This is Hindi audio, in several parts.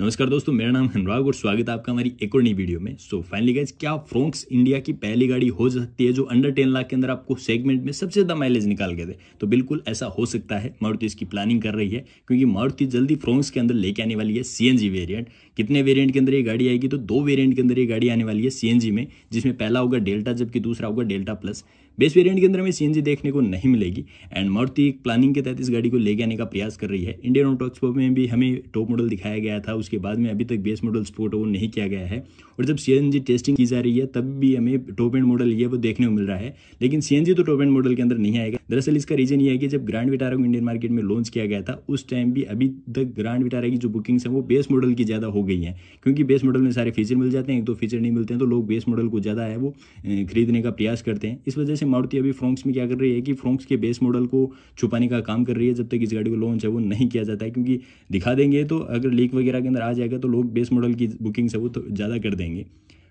नमस्कार दोस्तों मेरा नाम अनुराग और स्वागत है आपका हमारी एक और नई वीडियो में सो फाइनली गाइज क्या फ्रोंक्स इंडिया की पहली गाड़ी हो सकती है जो अंडर टेन लाख के अंदर आपको सेगमेंट में सबसे ज़्यादा माइलेज निकाल के दे तो बिल्कुल ऐसा हो सकता है मारुति इसकी प्लानिंग कर रही है क्योंकि मारुति जल्दी फ्रोंक्स के अंदर लेके आने वाली है सी वेरियंट कितने वेरियंट के अंदर ये गाड़ी आएगी तो दो वेरियंट के अंदर ये गाड़ी आने वाली है सी में जिसमें पहला होगा डेल्टा जबकि दूसरा होगा डेल्टा प्लस बेस वेरिएंट के अंदर हमें सीएनजी देखने को नहीं मिलेगी एंड मारुति एक प्लानिंग के तहत इस गाड़ी को लेके आने का प्रयास कर रही है इंडियन ऑटो एक्सपो में भी हमें टॉप मॉडल दिखाया गया था उस उसके बाद में अभी तक बेस मॉडल स्पोर्ट वो नहीं किया गया है और जब सी टेस्टिंग की जा रही है तब भी हमें टॉप एंड मॉडल ये वो देखने को मिल रहा है लेकिन सी तो टॉप एंड मॉडल के अंदर नहीं आएगा दरअसल इसका रीजन ये है कि जब ग्रांड विटारा को इंडियन मार्केट में लॉन्च किया गया था उस टाइम भी अभी तक ग्रांड विटारा की जो बुकिंग्स है वो बेस मॉडल की ज़्यादा हो गई है क्योंकि बेस मॉडल में सारे फीचर मिल जाते हैं एक दो फीचर नहीं मिलते हैं तो लोग बेस मॉडल को ज़्यादा है वो खरीदने का प्रयास करते हैं इस वजह से मारुति अभी फ्रॉक्स में क्या कर रही है कि फ्रॉक्स के बेस मॉडल को छुपाने का काम कर रही है जब तक इस गाड़ी को लॉन्च है वो नहीं किया जाता है क्योंकि दिखा देंगे तो अगर लीक वगैरह के अंदर अंदर आ जाएगा तो लोग बेस मॉडल की बुकिंग है वो तो ज़्यादा कर देंगे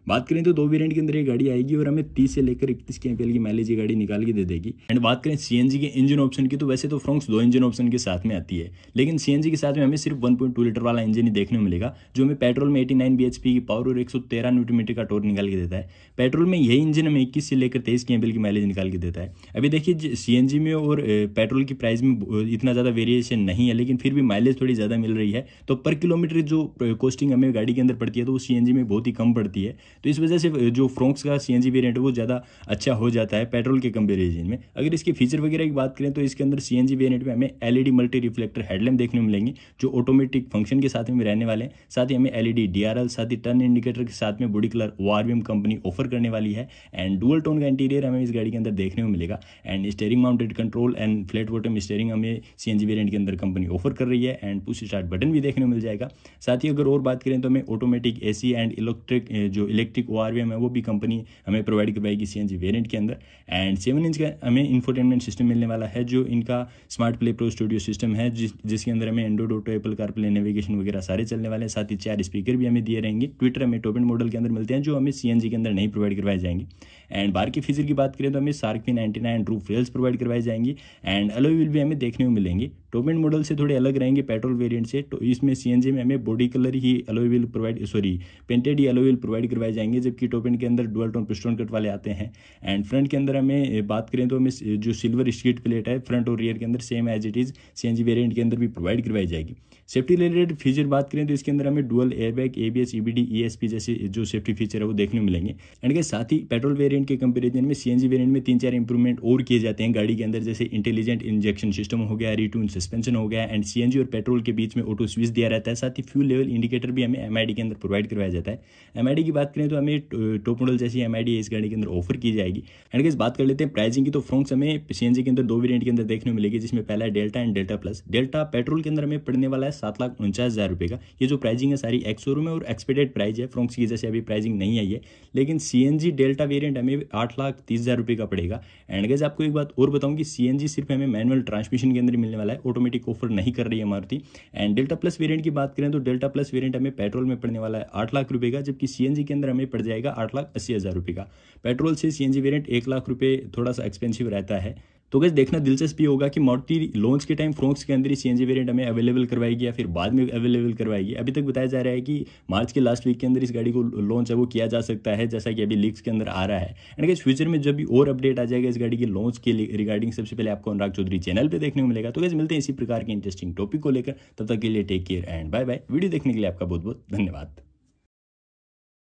बात करें तो दो वेरिएंट के अंदर ये गाड़ी आएगी और हमें तीस से लेकर इकतीस के एमपीएल की माइलेज ये गाड़ी निकाल के दे देगी एंड बात करें सीएनजी के इंजन ऑप्शन की तो वैसे तो फ्रॉक्स दो इंजन ऑप्शन के साथ में आती है लेकिन सीएनजी के साथ में हमें सिर्फ वन लीटर वाला इंजन ही देखने को मिलेगा जो हमें पेट्रोल में एटी नाइन की पावर और एक सौ का टोर निकाल के देता है पेट्रोल में यही इंजन हमें इक्कीस से लेकर तेईस के एमपीएल की माइलेज निकाल के देता है अभी देखिए सी में और पेट्रोल की प्राइस में इतना ज़्यादा वेरिएशन नहीं है लेकिन फिर भी माइलेज थोड़ी ज़्यादा मिल रही है तो पर किलोमीटर जो कॉस्टिंग हमें गाड़ी के अंदर पड़ती है तो वो सी में बहुत ही कम पड़ती है तो इस वजह से जो फ्रोक्स का सी एन वेरियंट है वो ज़्यादा अच्छा हो जाता है पेट्रोल के कंपेरिजन में अगर इसके फीचर वगैरह की बात करें तो इसके अंदर सी एन जी वेरियंट में हमें L E D multi reflector headlamp देखने मिलेंगे जो ऑटोमेटिक फंक्शन के साथ में रहने वाले हैं साथ ही हमें L E D D R L साथ ही टर्न इंडिकेटर के साथ में body colour ORVM company offer करने वाली है एंड डुअल टोन का इंटीरियर हमें इस गाड़ी के अंदर देखने को मिलेगा and steering mounted control and flat bottom steering हमें सी एन जी वेरियंट के अंदर कंपनी ऑफर कर रही है एंड पुश स्टार्ट बटन भी देखने को मिल जाएगा साथ ही अगर और बात करें तो हमें automatic A C and electric जो इलेक्ट्रिक ओ है वो भी कंपनी हमें प्रोवाइड करवाएगी सी एन जी वेरियंट के अंदर एंड सेवन इंच का हमें इन्फोटेनमेंट सिस्टम मिलने वाला है जो इनका Smart Play Pro Studio system है जिस जिसके अंदर हमें Android Auto Apple CarPlay navigation वगैरह सारे चलने वाले हैं साथ ही चार स्पीकर भी हमें दिए रहेंगे ट्विटर हमें टोपेंट मॉडल के अंदर मिलते हैं जो हमें सी के अंदर नहीं प्रोवाइड करवाए जाएंगे एंड बाहर के फीचर की बात करें तो हमें सार्क पी ninety nine roof rails provide करवाई जाएंगी एंड अलो व्हील भी हमें देखने को मिलेंगे टोमेंट मॉडल से थोड़े अलग रहेंगे पेट्रोल वेरिएंट से तो इसमें सी में हमें बॉडी कलर ही alloy wheel provide sorry painted ही अलो व्हील प्रोवाइड करवाए जाएंगे जबकि टोपेंट के अंदर डुअल टोन पिस्टोन कट वाले आते हैं एंड फ्रंट के अंदर हमें बात करें तो हमें जो सिल्वर स्ट्रीट प्लेट है फ्रंट और रियर के अंदर same as it is C variant के अंदर भी प्रोवाइड करवाई जाएगी सेफ्टी रिलेटेड फीचर बात करें तो इसके अंदर हमें dual airbag ABS EBD ESP जैसे जो सेफ्टी फीचर है वो देखने को मिलेंगे एंड के साथ ही पेट्रोल वेरियंट वेरिएंट के कंपैरिजन में सीएनजी वेरिएंट में तीन चार इंप्रूवमेंट और किए जाते हैं गाड़ी के अंदर जैसे इंटेलिजेंट इंजेक्शन सिस्टम हो गया रिटून सस्पेंशन हो गया एंड सीएनजी और पेट्रोल के बीच में ऑटो स्विच दिया रहता है साथ ही फ्यूल लेवल इंडिकेटर भी हमें एमआईडी के अंदर प्रोवाइड करवाया जाता है एमआईडी की बात करें तो हमें टॉप मॉडल जैसी एमआईडी इस गाड़ी के अंदर ऑफर की जाएगी एंड इस बात कर लेते हैं प्राइसिंग की तो फ्रॉन्क्स हमें सीएनजी के अंदर दो वेरियंट के अंदर देखने मिलेगी जिसमें पहला है Delta and Delta Plus Delta petrol के अंदर हमें पड़ने वाला है सात लाख उनचास हज़ार रुपये का ये जो प्राइसिंग है सारी एक्सोरूम है और एक्सपेक्टेड प्राइस है फ्रॉक्स की जैसे अभी प्राइसिंग नहीं आई है लेकिन सी डेल्टा वेरियंट हमें हमें आठ लाख तीस हज़ार रुपये का पड़ेगा एंड गैस आपको एक बात और बताऊँ कि सी सिर्फ हमें मैनुअल ट्रांसमिशन के अंदर मिलने वाला है ऑटोमेटिक ऑफर नहीं कर रही है Maruti and Delta Plus variant की बात करें तो डेल्टा प्लस वेरियंट हमें पेट्रोल में पड़ने वाला है आठ लाख रुपये का जबकि सी के अंदर हमें पड़ जाएगा आठ लाख अस्सी हज़ार रुपये का पेट्रोल से सी एन जी वेरियंट एक लाख रुपये थोड़ा सा एक्सपेंसिव रहता है तो गैस देखना दिलचस्प होगा कि मारुति लॉन्च के टाइम फ्रोक्स के अंदर ही सी वेरिएंट हमें अवेलेबल करवाएगी या फिर बाद में अवेलेबल करवाएगी अभी तक बताया जा रहा है कि मार्च के लास्ट वीक के अंदर इस गाड़ी को लॉन्च है वो किया जा सकता है जैसा कि अभी लीक्स के अंदर आ रहा है एंड गैस फ्यूचर में जब भी और अपडेट आ जाएगा इस गाड़ी के लॉन्च के रिगार्डिंग सबसे पहले आपको अनुराग चौधरी चैनल पर देखने को मिलेगा तो गैस मिलते हैं इसी प्रकार के इंटरेस्टिंग टॉपिक को लेकर तब तक के लिए take care and bye bye video देखने के लिए आपका बहुत बहुत धन्यवाद